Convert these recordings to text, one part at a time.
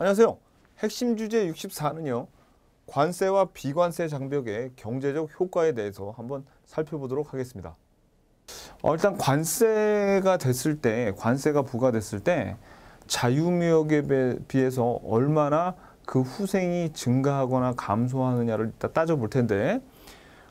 안녕하세요. 핵심 주제 64는요. 관세와 비관세 장벽의 경제적 효과에 대해서 한번 살펴보도록 하겠습니다. 어, 일단 관세가 됐을 때, 관세가 부과됐을 때 자유무역에 비해서 얼마나 그 후생이 증가하거나 감소하느냐를 따져볼 텐데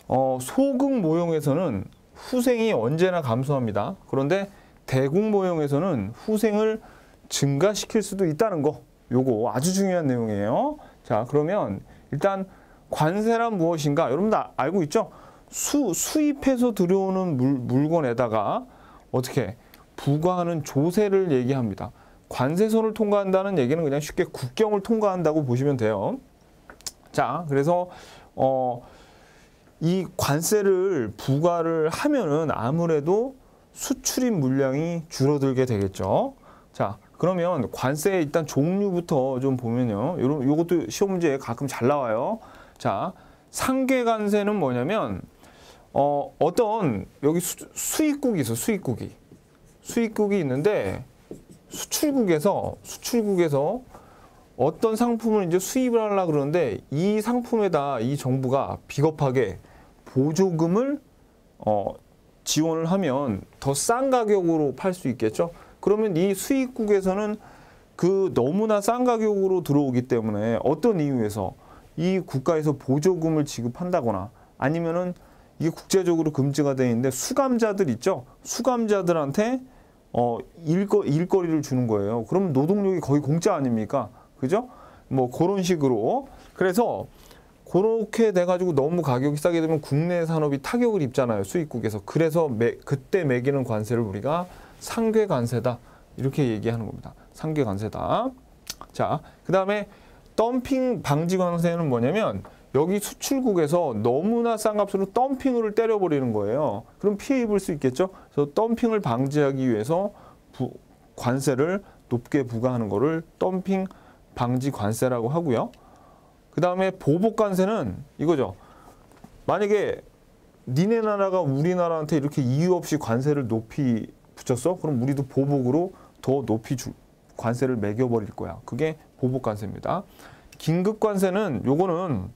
어, 소극 모형에서는 후생이 언제나 감소합니다. 그런데 대국 모형에서는 후생을 증가시킬 수도 있다는 거 요거 아주 중요한 내용이에요. 자, 그러면 일단 관세란 무엇인가? 여러분 들 알고 있죠? 수, 수입해서 들여오는 물, 물건에다가 어떻게 부과하는 조세를 얘기합니다. 관세선을 통과한다는 얘기는 그냥 쉽게 국경을 통과한다고 보시면 돼요. 자, 그래서 어, 이 관세를 부과를 하면은 아무래도 수출입 물량이 줄어들게 되겠죠. 자, 그러면 관세 일단 종류부터 좀 보면요. 요런 요것도 시험 문제에 가끔 잘 나와요. 자, 상계 관세는 뭐냐면 어, 어떤 여기 수, 수입국이 있어. 수입국이. 수입국이 있는데 수출국에서 수출국에서 어떤 상품을 이제 수입을 하려 고 그러는데 이 상품에다 이 정부가 비겁하게 보조금을 어, 지원을 하면 더 싼 가격으로 팔 수 있겠죠. 그러면 이 수입국에서는 그 너무나 싼 가격으로 들어오기 때문에 어떤 이유에서 이 국가에서 보조금을 지급한다거나 아니면은 이게 국제적으로 금지가 되어 있는데 수감자들 있죠? 수감자들한테 어 일거 일거리를 주는 거예요. 그럼 노동력이 거의 공짜 아닙니까? 그죠? 뭐 그런 식으로 그래서 그렇게 돼가지고 너무 가격이 싸게 되면 국내 산업이 타격을 입잖아요 수입국에서 그래서 매, 그때 매기는 관세를 우리가 상괴관세다. 이렇게 얘기하는 겁니다. 상괴관세다. 자, 그 다음에 덤핑 방지관세는 뭐냐면 여기 수출국에서 너무나 싼 값으로 덤핑을 때려버리는 거예요. 그럼 피해 입을 수 있겠죠? 그래서 덤핑을 방지하기 위해서 부, 관세를 높게 부과하는 거를 덤핑 방지 관세라고 하고요. 그 다음에 보복 관세는 이거죠. 만약에 니네 나라가 우리나라한테 이렇게 이유 없이 관세를 높이 붙였어? 그럼 우리도 보복으로 더 높이 주, 관세를 매겨버릴 거야. 그게 보복 관세입니다. 긴급 관세는 요거는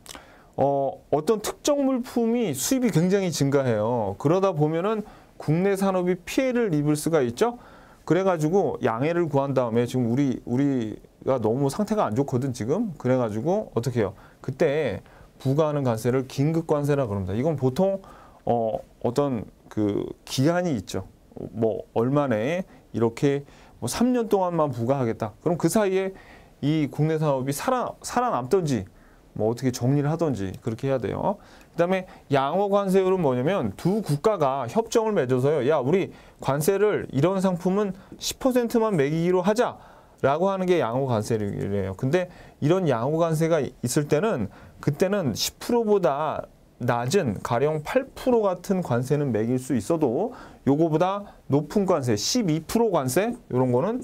어, 어떤 특정 물품이 수입이 굉장히 증가해요. 그러다 보면은 국내 산업이 피해를 입을 수가 있죠. 그래가지고 양해를 구한 다음에 지금 우리 우리가 너무 상태가 안 좋거든 지금. 그래가지고 어떻게 해요? 그때 부과하는 관세를 긴급 관세라 그럽니다. 이건 보통 어, 어떤 그 기한이 있죠. 뭐 얼마에 이렇게 뭐 3년 동안만 부과하겠다. 그럼 그 사이에 이 국내 사업이 살아 살아남던지 뭐 어떻게 정리를 하던지 그렇게 해야 돼요. 그다음에 양호 관세율은 뭐냐면 두 국가가 협정을 맺어서요. 야, 우리 관세를 이런 상품은 10%만 매기기로 하자. 라고 하는 게 양호 관세율이에요. 근데 이런 양호 관세가 있을 때는 그때는 10%보다 낮은 가령 8% 같은 관세는 매길 수 있어도 요거보다 높은 관세 12% 관세 이런 거는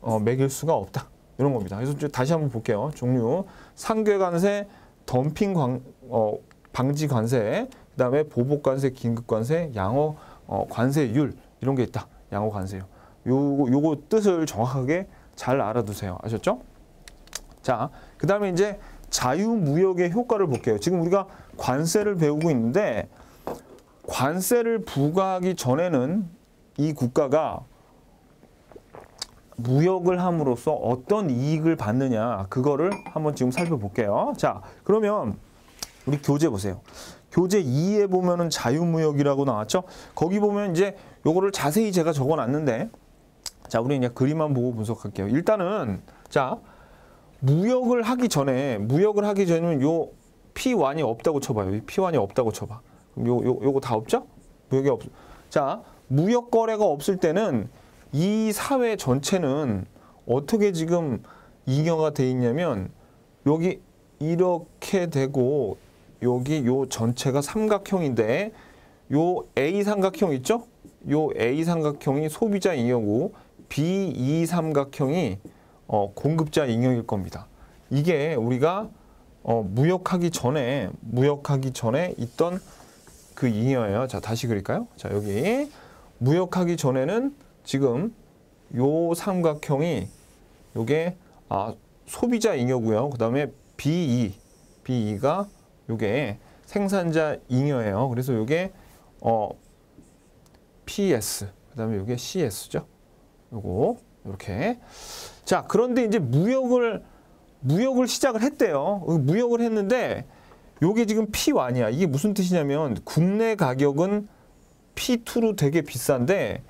어, 매길 수가 없다. 이런 겁니다. 그래서 다시 한번 볼게요. 종류 상계 관세, 덤핑 관, 어, 방지 관세, 그다음에 보복 관세, 긴급 관세, 양호 어, 관세율 이런 게 있다. 양호 관세요. 요거 요거 뜻을 정확하게 잘 알아두세요. 아셨죠? 자, 그다음에 이제 자유무역의 효과를 볼게요. 지금 우리가 관세를 배우고 있는데 관세를 부과하기 전에는 이 국가가 무역을 함으로써 어떤 이익을 받느냐 그거를 한번 지금 살펴볼게요. 자 그러면 우리 교재 보세요. 교재 2에 보면은 자유무역이라고 나왔죠. 거기 보면 이제 요거를 자세히 제가 적어놨는데 자 우리 이제 그림만 보고 분석할게요. 일단은 자 무역을 하기 전에 무역을 하기 전에는 요 P1이 없다고 쳐봐요. P1이 없다고 쳐봐. 그럼 요, 요, 요거 다 없죠? 여기 없. 자, 무역 거래가 없을 때는 이 사회 전체는 어떻게 지금 잉여가 돼 있냐면 여기 이렇게 되고 여기 요 전체가 삼각형인데 요 A 삼각형 있죠? 요 A 삼각형이 소비자 잉여고 B, E 삼각형이 어, 공급자 잉여일 겁니다. 이게 우리가 어, 무역하기 전에 무역하기 전에 있던 그 잉여예요. 자 다시 그릴까요? 자 여기 무역하기 전에는 지금 요 삼각형이 요게 아, 소비자 잉여고요. 그 다음에 BE BE가 요게 생산자 잉여예요. 그래서 요게 어, PS 그 다음에 요게 CS죠. 요거 이렇게 자 그런데 이제 무역을 무역을 시작을 했대요. 무역을 했는데 요게 지금 P1이야. 이게 무슨 뜻이냐면 국내 가격은 P2로 되게 비싼데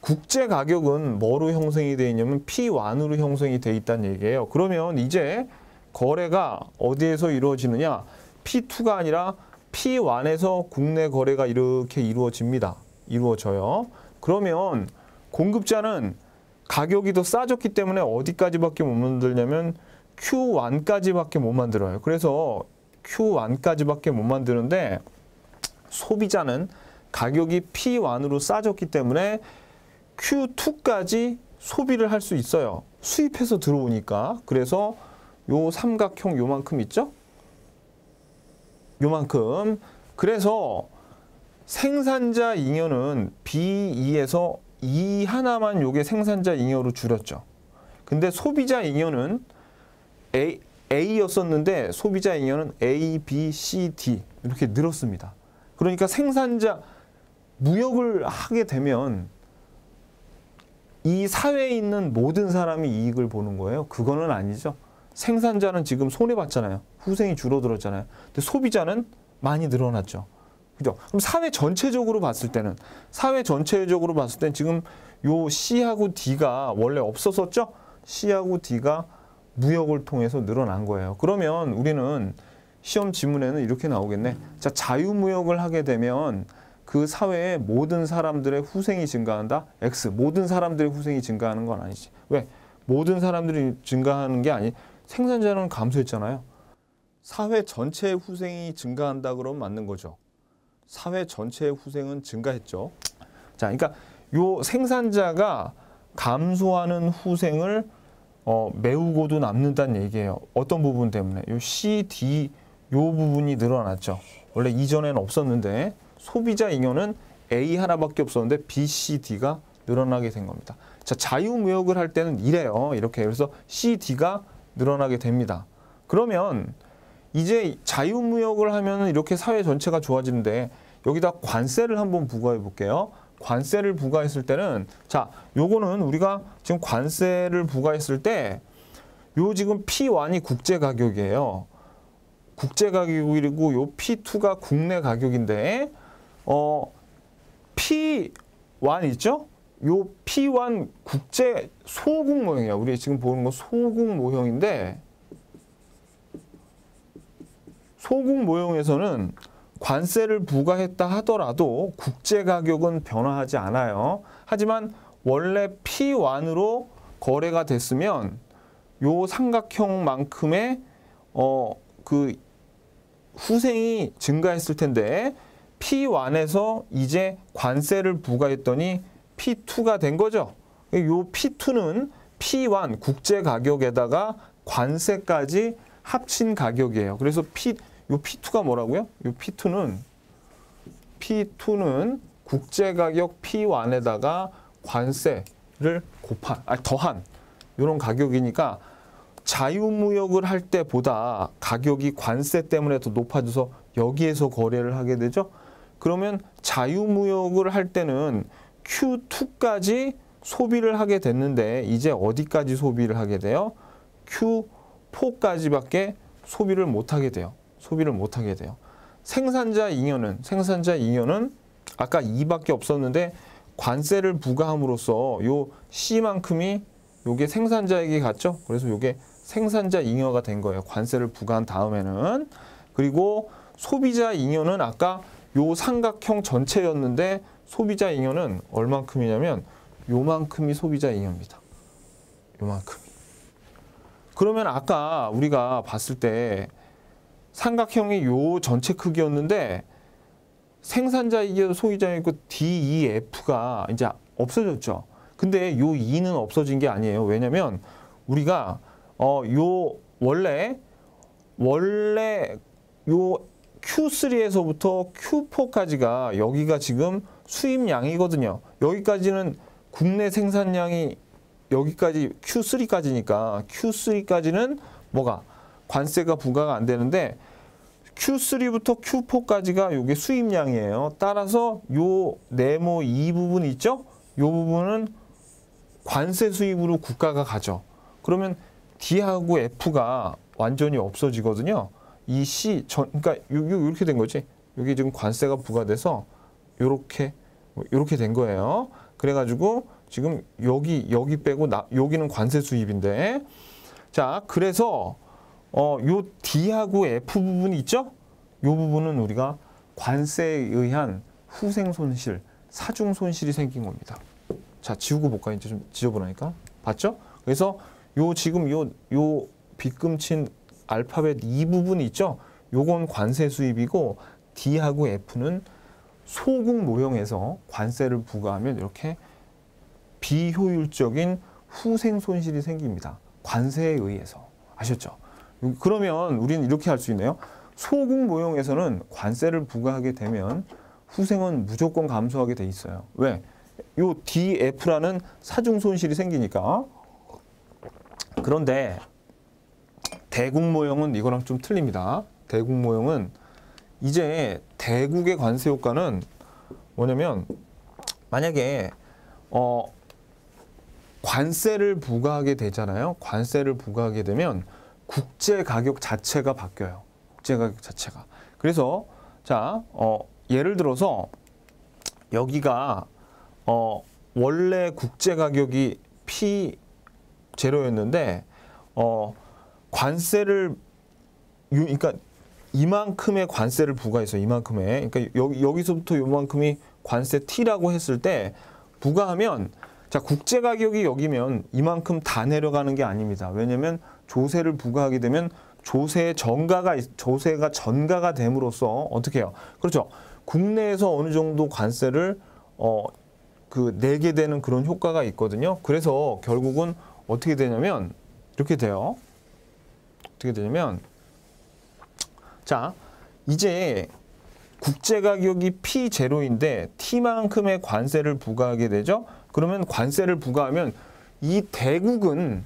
국제 가격은 뭐로 형성이 되어 있냐면 P1으로 형성이 되어 있다는 얘기예요. 그러면 이제 거래가 어디에서 이루어지느냐? P2가 아니라 P1에서 국내 거래가 이렇게 이루어집니다. 이루어져요. 그러면 공급자는 가격이 더 싸졌기 때문에 어디까지밖에 못 만들냐면 Q1까지밖에 못 만들어요. 그래서 Q1까지밖에 못 만드는데 소비자는 가격이 P1으로 싸졌기 때문에 Q2까지 소비를 할 수 있어요. 수입해서 들어오니까. 그래서 요 삼각형 요만큼 있죠? 요만큼. 그래서 생산자 잉여는 B2에서 E 하나만 요게 생산자 잉여로 줄였죠. 근데 소비자 잉여는 A, A였었는데 소비자 인연는 A, B, C, D 이렇게 늘었습니다. 그러니까 생산자 무역을 하게 되면 이 사회에 있는 모든 사람이 이익을 보는 거예요. 그거는 아니죠. 생산자는 지금 손해봤잖아요. 후생이 줄어들었잖아요. 근데 소비자는 많이 늘어났죠. 그죠? 그럼 사회 전체적으로 봤을 때는 사회 전체적으로 봤을 땐 지금 요 C하고 D가 원래 없었었죠? C하고 D가 무역을 통해서 늘어난 거예요. 그러면 우리는 시험 지문에는 이렇게 나오겠네. 자, 자유무역을 하게 되면 그 사회의 모든 사람들의 후생이 증가한다? X. 모든 사람들의 후생이 증가하는 건 아니지. 왜? 모든 사람들이 증가하는 게 아니. 생산자는 감소했잖아요. 사회 전체의 후생이 증가한다 그러면 맞는 거죠. 사회 전체의 후생은 증가했죠. 자, 그러니까 요 생산자가 감소하는 후생을 어, 메우고도 남는다는 얘기예요. 어떤 부분 때문에? 요 C, D 요 부분이 늘어났죠. 원래 이전에는 없었는데 소비자 인여은 A 하나밖에 없었는데 B, C, D가 늘어나게 된 겁니다. 자, 자유무역을 할 때는 이래요. 이렇게 그래서 C, D가 늘어나게 됩니다. 그러면 이제 자유무역을 하면 이렇게 사회 전체가 좋아지는데 여기다 관세를 한번 부과해 볼게요. 관세를 부과했을 때는 자, 요거는 우리가 지금 관세를 부과했을 때 요 지금 P1이 국제 가격이에요. 국제 가격이고 요 P2가 국내 가격인데 어 P1 있죠? 요 P1 국제 소국 모형이야. 우리 지금 보는 거 소국 모형인데 소국 모형에서는 관세를 부과했다 하더라도 국제 가격은 변화하지 않아요. 하지만 원래 P1으로 거래가 됐으면 요 삼각형만큼의 어 그 후생이 증가했을 텐데 P1에서 이제 관세를 부과했더니 P2가 된 거죠. 요 P2는 P1 국제 가격에다가 관세까지 합친 가격이에요. 그래서 P 요 P2가 뭐라고요? 요 P2는 P2는 국제 가격 P1에다가 관세를 곱한 아니 더한 요런 가격이니까 자유무역을 할 때보다 가격이 관세 때문에 더 높아져서 여기에서 거래를 하게 되죠. 그러면 자유무역을 할 때는 Q2까지 소비를 하게 됐는데 이제 어디까지 소비를 하게 돼요? Q4까지밖에 소비를 못하게 돼요. 소비를 못하게 돼요. 생산자 잉여는 생산자 잉여는 아까 2밖에 없었는데 관세를 부과함으로써 요 C만큼이 요게 생산자에게 갔죠. 그래서 요게 생산자 잉여가 된 거예요. 관세를 부과한 다음에는 그리고 소비자 잉여는 아까 요 삼각형 전체였는데 소비자 잉여는 얼만큼이냐면 요만큼이 소비자 잉여입니다. 요만큼. 그러면 아까 우리가 봤을 때 삼각형이 요 전체 크기였는데 생산자이기도 소유자이고 DEF가 이제 없어졌죠. 근데 요 2는 없어진 게 아니에요. 왜냐면 우리가 어 요 원래 원래 요 Q3에서부터 Q4까지가 여기가 지금 수입량이거든요. 여기까지는 국내 생산량이 여기까지 Q3까지니까 Q3까지는 뭐가 관세가 부과가 안 되는데 Q3부터 Q4까지가 요게 수입량이에요. 따라서 요 네모 이 부분 있죠? 요 부분은 관세 수입으로 국가가 가죠. 그러면 D하고 F가 완전히 없어지거든요. 이 C, 전, 그러니까 요, 요, 이렇게 된 거지. 여기 지금 관세가 부과돼서 요렇게, 뭐 요렇게 된 거예요. 그래가지고 지금 여기, 여기 빼고 나, 여기는 관세 수입인데. 자, 그래서 어, 요 D하고 F 부분이 있죠? 요 부분은 우리가 관세에 의한 후생 손실, 사중 손실이 생긴 겁니다. 자, 지우고 볼까? 이제 좀 지저분하니까. 봤죠? 그래서 요 지금 요 요 빗금친 알파벳 이 부분이 있죠? 요건 관세 수입이고 D하고 F는 소국 모형에서 관세를 부과하면 이렇게 비효율적인 후생 손실이 생깁니다. 관세에 의해서. 아셨죠? 그러면 우리는 이렇게 할 수 있네요. 소국 모형에서는 관세를 부과하게 되면 후생은 무조건 감소하게 돼 있어요. 왜? 요 DF라는 사중 손실이 생기니까. 그런데 대국 모형은 이거랑 좀 틀립니다. 대국 모형은 이제 대국의 관세 효과는 뭐냐면 만약에 어 관세를 부과하게 되잖아요. 관세를 부과하게 되면 국제 가격 자체가 바뀌어요. 국제 가격 자체가. 그래서 자, 어, 예를 들어서 여기가 어, 원래 국제 가격이 P 제로였는데 어, 관세를 그러니까 이만큼의 관세를 부과해서 이만큼의 그러니까 여기, 여기서부터 이만큼이 관세 T라고 했을 때 부과하면 자 국제 가격이 여기면 이만큼 다 내려가는 게 아닙니다. 왜냐면 조세를 부과하게 되면 조세 전가가 조세가 전가가 됨으로써 어떻게 해요? 그렇죠. 국내에서 어느 정도 관세를 어 그 내게 되는 그런 효과가 있거든요. 그래서 결국은 어떻게 되냐면 이렇게 돼요. 어떻게 되냐면 자, 이제 국제 가격이 P0인데 T만큼의 관세를 부과하게 되죠. 그러면 관세를 부과하면 이 대국은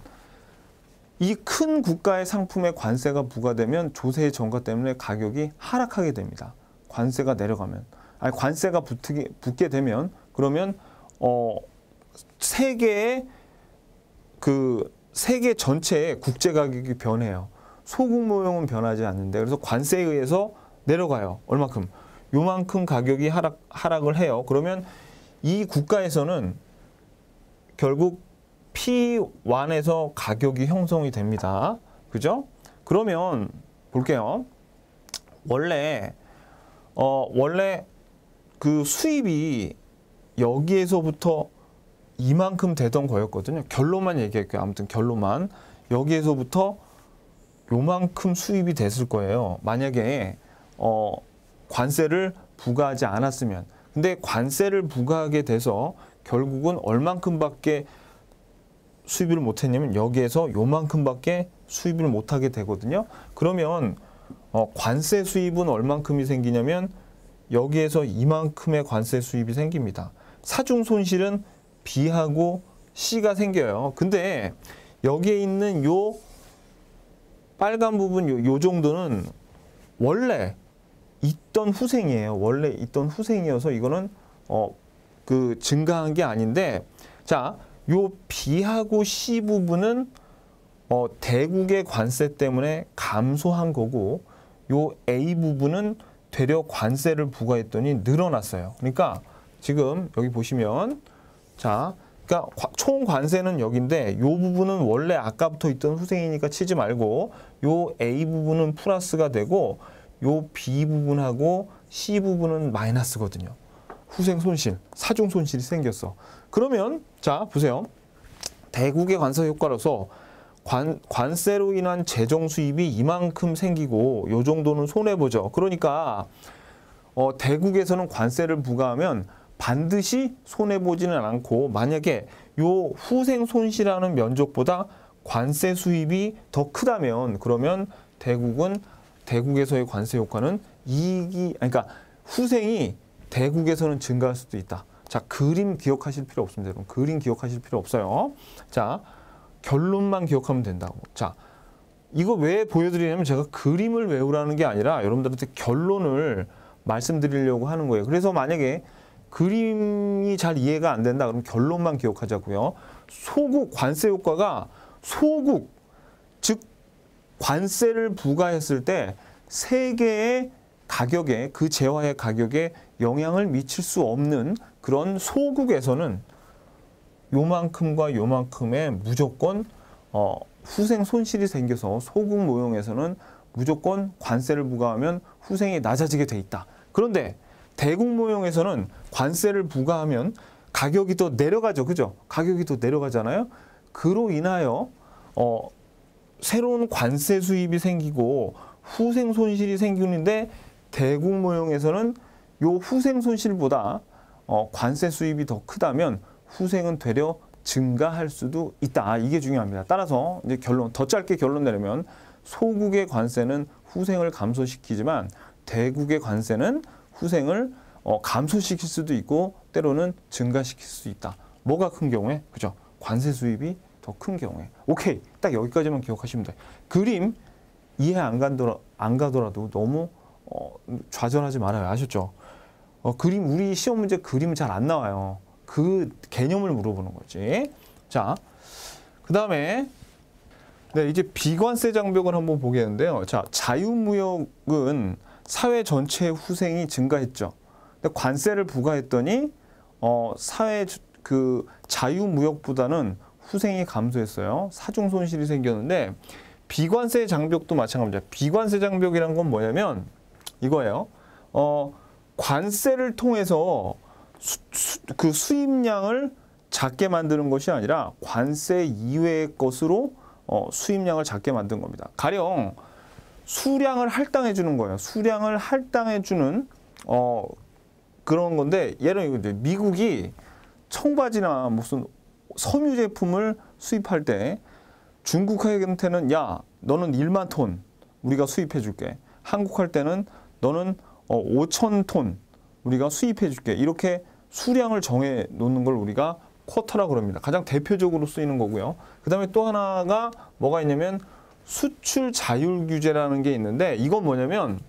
이큰 국가의 상품에 관세가 부과되면 조세의 전가 때문에 가격이 하락하게 됩니다. 관세가 내려가면 아니 관세가 붙게, 붙게 되면 그러면 어 세계의 그 세계 전체의 국제 가격이 변해요. 소국무용은 변하지 않는데 그래서 관세에 의해서 내려가요. 얼마큼? 요만큼 가격이 하락 하락을 해요. 그러면 이 국가에서는 결국 P1에서 가격이 형성이 됩니다. 그죠? 그러면 볼게요. 원래 어 원래 그 수입이 여기에서부터 이만큼 되던 거였거든요. 결론만 얘기할게요. 아무튼 결론만 여기에서부터 요만큼 수입이 됐을 거예요. 만약에 어 관세를 부과하지 않았으면 근데 관세를 부과하게 돼서 결국은 얼만큼밖에 수입을 못했냐면 여기에서 요만큼밖에 수입을 못하게 되거든요. 그러면 어, 관세 수입은 얼만큼이 생기냐면 여기에서 이만큼의 관세 수입이 생깁니다. 사중 손실은 B하고 C가 생겨요. 근데 여기에 있는 요 빨간 부분 요, 요 정도는 원래 있던 후생이에요. 원래 있던 후생이어서 이거는 어, 그 증가한 게 아닌데 자요 B하고 C 부분은 어, 대국의 관세 때문에 감소한 거고 요 A 부분은 되려 관세를 부과했더니 늘어났어요. 그러니까 지금 여기 보시면 자 그러니까 총 관세는 여기인데 요 부분은 원래 아까부터 있던 후생이니까 치지 말고 요 A 부분은 플러스가 되고 요 B 부분하고 C 부분은 마이너스거든요. 후생 손실, 사중 손실이 생겼어. 그러면 자 보세요. 대국의 관세 효과로서 관, 관세로 인한 재정 수입이 이만큼 생기고 요 정도는 손해보죠. 그러니까 어, 대국에서는 관세를 부과하면 반드시 손해보지는 않고 만약에 요 후생 손실하는 면적보다 관세 수입이 더 크다면 그러면 대국은 대국에서의 관세 효과는 이익이 그러니까 후생이 대국에서는 증가할 수도 있다. 자, 그림 기억하실 필요 없습니다. 여러분. 그림 기억하실 필요 없어요. 자, 결론만 기억하면 된다고. 자, 이거 왜 보여드리냐면 제가 그림을 외우라는 게 아니라 여러분들한테 결론을 말씀드리려고 하는 거예요. 그래서 만약에 그림이 잘 이해가 안 된다 그럼 결론만 기억하자고요. 소국 관세 효과가 소국 즉 관세를 부과했을 때 세 개의 가격에 그 재화의 가격에 영향을 미칠 수 없는 그런 소국에서는 요만큼과 요만큼의 무조건 어, 후생 손실이 생겨서 소국 모형에서는 무조건 관세를 부과하면 후생이 낮아지게 돼 있다. 그런데 대국 모형에서는 관세를 부과하면 가격이 더 내려가죠. 그죠? 가격이 더 내려가잖아요. 그로 인하여 어, 새로운 관세 수입이 생기고 후생 손실이 생기는데 대국 모형에서는 요 후생 손실보다 어, 관세 수입이 더 크다면 후생은 되려 증가할 수도 있다. 아, 이게 중요합니다. 따라서 이제 결론 더 짧게 결론 내리면 소국의 관세는 후생을 감소시키지만 대국의 관세는 후생을 어, 감소시킬 수도 있고 때로는 증가시킬 수 있다. 뭐가 큰 경우에? 그죠? 관세 수입이 더 큰 경우에. 오케이. 딱 여기까지만 기억하시면 돼. 그림 이해 안간더안 가더라도 너무 어, 좌절하지 말아요. 아셨죠? 어, 그림 우리 시험 문제 그림잘안 나와요. 그 개념을 물어보는 거지. 자, 그 다음에 네, 이제 비관세 장벽을 한번 보겠는데요. 자, 자유무역은 사회 전체의 후생이 증가했죠. 근데 관세를 부과했더니 어, 사회 그 자유무역보다는 후생이 감소했어요. 사중 손실이 생겼는데 비관세 장벽도 마찬가지입니다. 비관세 장벽이란 건 뭐냐면 이거예요. 어, 관세를 통해서 수, 수, 그 수입량을 작게 만드는 것이 아니라 관세 이외의 것으로 어, 수입량을 작게 만든 겁니다. 가령 수량을 할당해 주는 거예요. 수량을 할당해 주는 어, 그런 건데 예를 들면 미국이 청바지나 무슨 섬유 제품을 수입할 때 중국한테는 야 너는 1만 톤 우리가 수입해 줄게. 한국 할 때는 너는 5천 어, 톤 우리가 수입해 줄게. 이렇게 수량을 정해 놓는 걸 우리가 쿼터라 그럽니다. 가장 대표적으로 쓰이는 거고요. 그 다음에 또 하나가 뭐가 있냐면 수출 자율 규제라는 게 있는데 이건 뭐냐면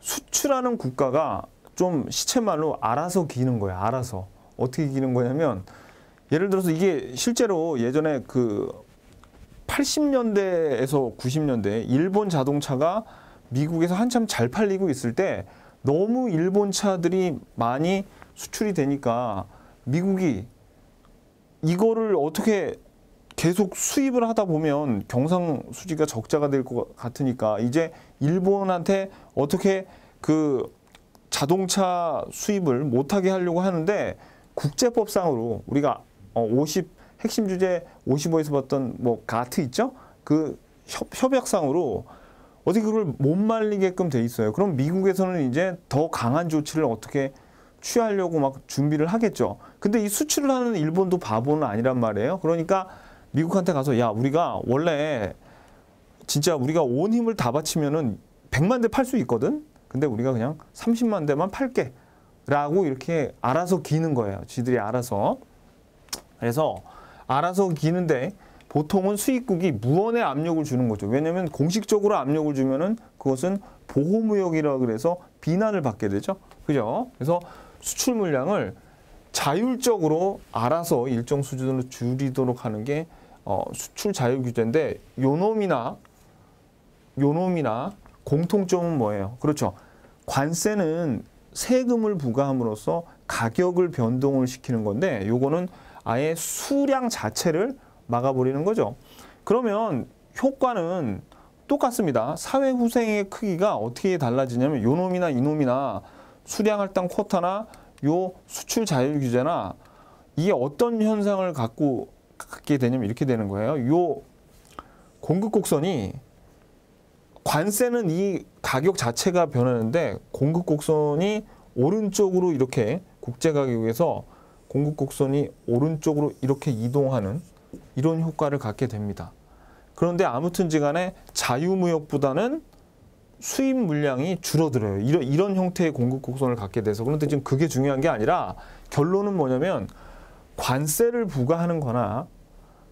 수출하는 국가가 좀 시체말로 알아서 기는 거예요. 알아서. 어떻게 기는 거냐면 예를 들어서 이게 실제로 예전에 그 80년대에서 90년대 일본 자동차가 미국에서 한참 잘 팔리고 있을 때 너무 일본 차들이 많이 수출이 되니까 미국이 이거를 어떻게 계속 수입을 하다 보면 경상수지가 적자가 될 것 같으니까 이제 일본한테 어떻게 그 자동차 수입을 못하게 하려고 하는데 국제법상으로 우리가 50 어, 핵심 주제 55에서 봤던 뭐 가트 있죠? 그 협, 협약상으로 어디 그걸 못 말리게끔 돼 있어요. 그럼 미국에서는 이제 더 강한 조치를 어떻게 취하려고 막 준비를 하겠죠. 근데 이 수출을 하는 일본도 바보는 아니란 말이에요. 그러니까 미국한테 가서 야 우리가 원래 진짜 우리가 온 힘을 다 바치면은 100만 대 팔 수 있거든. 근데 우리가 그냥 30만 대만 팔게. 라고 이렇게 알아서 기는 거예요. 지들이 알아서. 그래서 알아서 기는데 보통은 수익국이 무언의 압력을 주는 거죠. 왜냐하면 공식적으로 압력을 주면은 그것은 보호무역이라 그래서 비난을 받게 되죠. 그죠? 그래서 수출 물량을 자율적으로 알아서 일정 수준으로 줄이도록 하는 게 어, 수출 자율 규제인데 요놈이나 요놈이나 공통점은 뭐예요? 그렇죠. 관세는 세금을 부과함으로써 가격을 변동을 시키는 건데 요거는 아예 수량 자체를 막아버리는 거죠. 그러면 효과는 똑같습니다. 사회후생의 크기가 어떻게 달라지냐면 요놈이나 이놈이나 수량할당 쿼터나요 수출 자율 규제나 이게 어떤 현상을 갖고 갖게 되냐면 이렇게 되는 거예요. 요 공급 곡선이 관세는 이 가격 자체가 변하는데 공급 곡선이 오른쪽으로 이렇게 국제 가격에서 공급 곡선이 오른쪽으로 이렇게 이동하는 이런 효과를 갖게 됩니다. 그런데 아무튼지간에 자유무역보다는 수입 물량이 줄어들어요. 이런, 이런 형태의 공급 곡선을 갖게 돼서 그런데 지금 그게 중요한 게 아니라 결론은 뭐냐면 관세를 부과하는 거나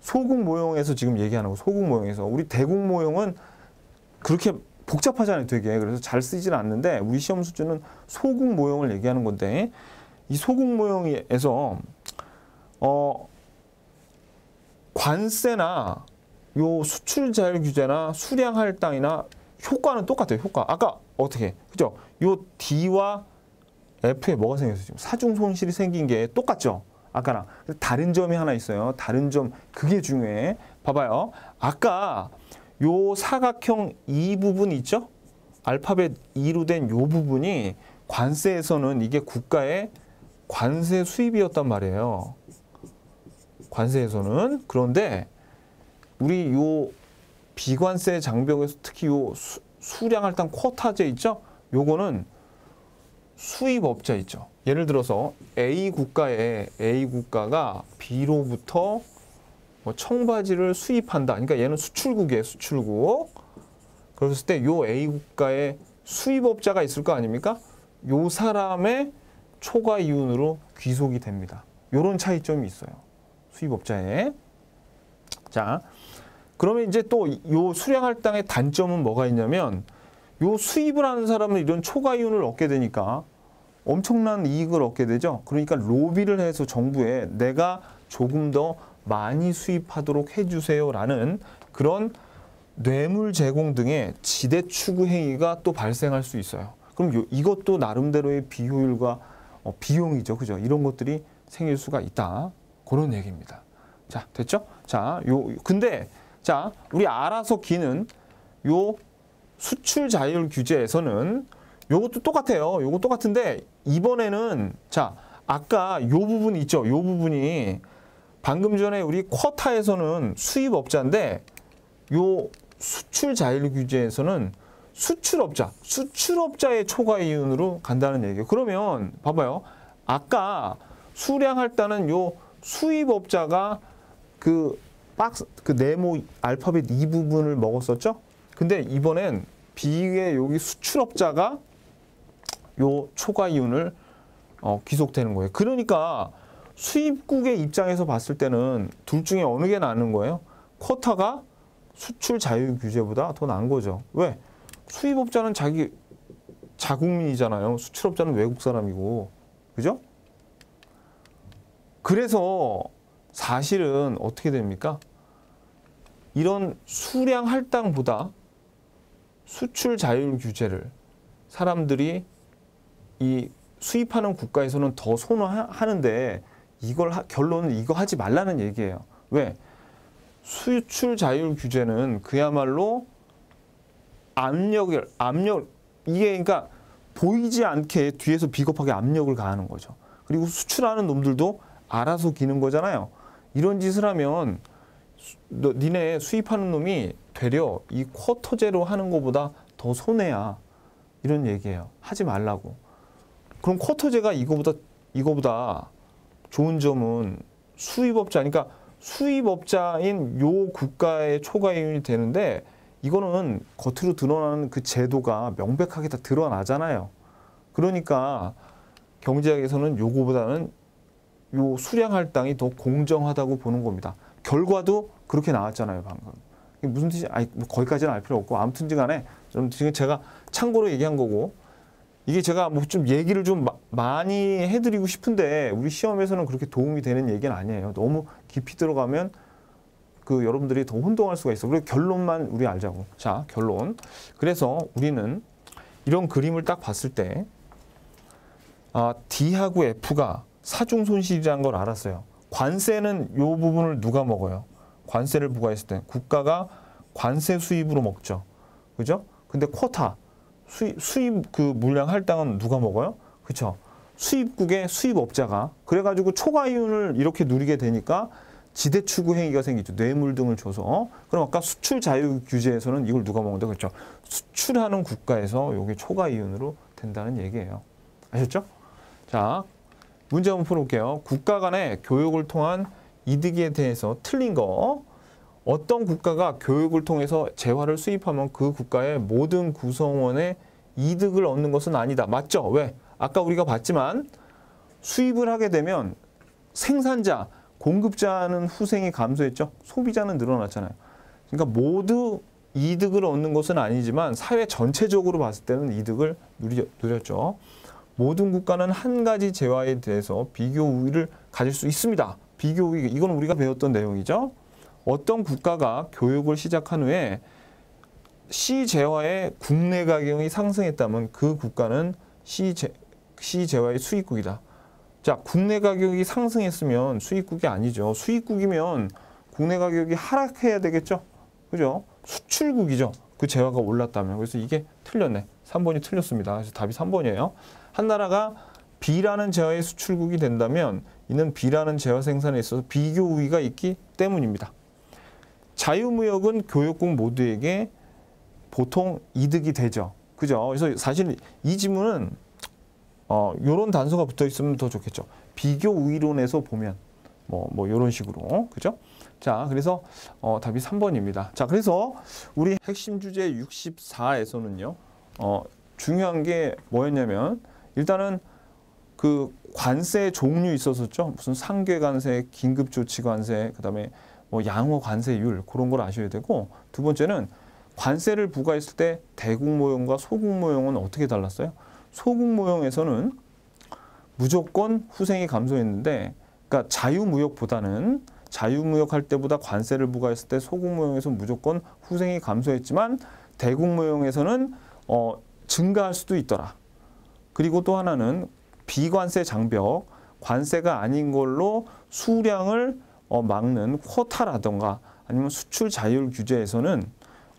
소국 모형에서 지금 얘기하는 거 소국 모형에서 우리 대국 모형은 그렇게 복잡하잖아요 되게 그래서 잘 쓰질 않는데 우리 시험 수준은 소국 모형을 얘기하는 건데 이 소국 모형에서 어 관세나 요 수출 자율 규제나 수량 할당이나 효과는 똑같아요. 효과. 아까 어떻게 그죠? 요 D와 F에 뭐가 생겨서 지금 사중 손실이 생긴 게 똑같죠. 아까랑 다른 점이 하나 있어요. 다른 점 그게 중요해. 봐봐요. 아까 요 사각형 이 e 부분 있죠? 알파벳 E로 된 요 부분이 관세에서는 이게 국가의 관세 수입이었단 말이에요. 관세에서는 그런데 우리 요 비관세 장벽에서 특히 요 수, 수량 할당 쿼타제 있죠? 요거는 수입업자 있죠. 예를 들어서 A 국가에 A 국가가 B로부터 뭐 청바지를 수입한다. 그러니까 얘는 수출국이에요. 수출국. 그랬을 때 요 A 국가에 수입업자가 있을 거 아닙니까? 요 사람의 초과 이윤으로 귀속이 됩니다. 요런 차이점이 있어요. 수입업자에. 자, 그러면 이제 또요 수량할당의 단점은 뭐가 있냐면 요 수입을 하는 사람은 이런 초과이윤을 얻게 되니까 엄청난 이익을 얻게 되죠. 그러니까 로비를 해서 정부에 내가 조금 더 많이 수입하도록 해주세요라는 그런 뇌물 제공 등의 지대 추구 행위가 또 발생할 수 있어요. 그럼 요, 이것도 나름대로의 비효율과 어, 비용이죠. 그죠? 이런 것들이 생길 수가 있다. 그런 얘기입니다. 자, 됐죠? 자, 요 근데 자, 우리 알아서 기는 요 수출 자율 규제에서는 요것도 똑같아요. 요거 똑같은데 이번에는 자, 아까 요 부분 있죠? 요 부분이 방금 전에 우리 쿼타에서는 수입업자인데 요 수출 자율 규제에서는 수출업자, 수출업자의 초과 이윤으로 간다는 얘기예요. 그러면 봐봐요. 아까 수량 할 때는 요 수입업자가 그 박스 그 네모 알파벳 이 부분을 먹었었죠. 근데 이번엔 B의 여기 수출업자가 요 초과 이윤을 어, 귀속되는 거예요. 그러니까 수입국의 입장에서 봤을 때는 둘 중에 어느 게나는 거예요? 쿼터가 수출 자유 규제보다 더 나은 거죠. 왜? 수입업자는 자기 자국민이잖아요. 수출업자는 외국 사람이고. 그죠? 그래서 사실은 어떻게 됩니까? 이런 수량 할당보다 수출 자율 규제를 사람들이 이 수입하는 국가에서는 더 선호하는데 이걸 하, 결론은 이거 하지 말라는 얘기예요. 왜? 수출 자율 규제는 그야말로 압력을 압력 이게 그러니까 보이지 않게 뒤에서 비겁하게 압력을 가하는 거죠. 그리고 수출하는 놈들도 알아서 기는 거잖아요. 이런 짓을 하면 너, 니네 수입하는 놈이 되려 이 쿼터제로 하는 것보다 더 손해야. 이런 얘기예요. 하지 말라고. 그럼 쿼터제가 이거보다 이거보다 좋은 점은 수입업자 그러니까 수입업자인 요 국가의 초과이윤이 되는데 이거는 겉으로 드러나는 그 제도가 명백하게 다 드러나잖아요. 그러니까 경제학에서는 요거보다는 요 수량 할당이 더 공정하다고 보는 겁니다. 결과도 그렇게 나왔잖아요, 방금. 이게 무슨 뜻이, 아니, 뭐 거기까지는 알 필요 없고, 아무튼지 간에, 여 지금 제가 참고로 얘기한 거고, 이게 제가 뭐 좀 얘기를 좀 마, 많이 해드리고 싶은데, 우리 시험에서는 그렇게 도움이 되는 얘기는 아니에요. 너무 깊이 들어가면, 그 여러분들이 더 혼동할 수가 있어. 그리고 결론만 우리 알자고. 자, 결론. 그래서 우리는 이런 그림을 딱 봤을 때, 아, D하고 F가 사중 손실이란 걸 알았어요. 관세는 이 부분을 누가 먹어요? 관세를 부과했을 때 국가가 관세 수입으로 먹죠. 그죠? 근데 쿼타 수입, 수입 그 물량 할당은 누가 먹어요? 그쵸 수입국의 수입업자가 그래가지고 초과이윤을 이렇게 누리게 되니까 지대추구 행위가 생기죠. 뇌물 등을 줘서. 어? 그럼 아까 수출 자유 규제에서는 이걸 누가 먹는다 그렇죠 수출하는 국가에서 이게 초과이윤으로 된다는 얘기예요. 아셨죠? 자, 문제 한번 풀어볼게요. 국가 간의 교육을 통한 이득에 대해서 틀린 거 어떤 국가가 교육을 통해서 재화를 수입하면 그 국가의 모든 구성원의 이득을 얻는 것은 아니다. 맞죠? 왜? 아까 우리가 봤지만 수입을 하게 되면 생산자, 공급자는 후생이 감소했죠. 소비자는 늘어났잖아요. 그러니까 모두 이득을 얻는 것은 아니지만 사회 전체적으로 봤을 때는 이득을 누리, 누렸죠. 모든 국가는 한 가지 재화에 대해서 비교 우위를 가질 수 있습니다. 비교 우위, 이건 우리가 배웠던 내용이죠. 어떤 국가가 교육을 시작한 후에 시재화의 국내 가격이 상승했다면 그 국가는 시재, 시재화의 수입국이다. 자, 국내 가격이 상승했으면 수입국이 아니죠. 수입국이면 국내 가격이 하락해야 되겠죠. 그죠? 수출국이죠. 그 재화가 올랐다면 그래서 이게 틀렸네. 3번이 틀렸습니다. 그래서 답이 3번이에요. 한 나라가 B라는 재화의 수출국이 된다면 이는 B라는 재화 생산에 있어서 비교 우위가 있기 때문입니다. 자유무역은 교육국 모두에게 보통 이득이 되죠. 그죠? 그래서 사실 이 지문은 어, 요런 단서가 붙어 있으면 더 좋겠죠. 비교 우위론에서 보면 뭐뭐 뭐 요런 식으로. 그죠? 자, 그래서 어, 답이 3번입니다. 자, 그래서 우리 핵심 주제 64에서는요. 어, 중요한 게 뭐였냐면 일단은 그 관세 종류 있었었죠. 무슨 상계 관세, 긴급 조치 관세, 그다음에 뭐 양호 관세율 그런 걸 아셔야 되고 두 번째는 관세를 부과했을 때 대국 모형과 소국 모형은 어떻게 달랐어요? 소국 모형에서는 무조건 후생이 감소했는데 그러니까 자유무역보다는 자유무역할 때보다 관세를 부과했을 때소국무용에서 무조건 후생이 감소했지만 대국무용에서는 어, 증가할 수도 있더라. 그리고 또 하나는 비관세 장벽, 관세가 아닌 걸로 수량을 어, 막는 쿼타라던가 아니면 수출 자율 규제에서는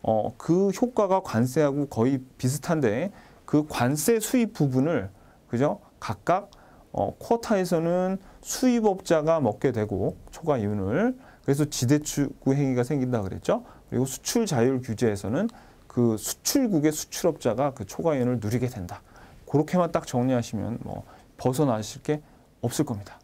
어, 그 효과가 관세하고 거의 비슷한데 그 관세 수입 부분을 그죠? 각각 어, 쿼터에서는 수입업자가 먹게 되고 초과 이윤을 그래서 지대추구 행위가 생긴다 그랬죠. 그리고 수출 자율 규제에서는 그 수출국의 수출업자가 그 초과 이윤을 누리게 된다. 그렇게만 딱 정리하시면 뭐 벗어나실 게 없을 겁니다.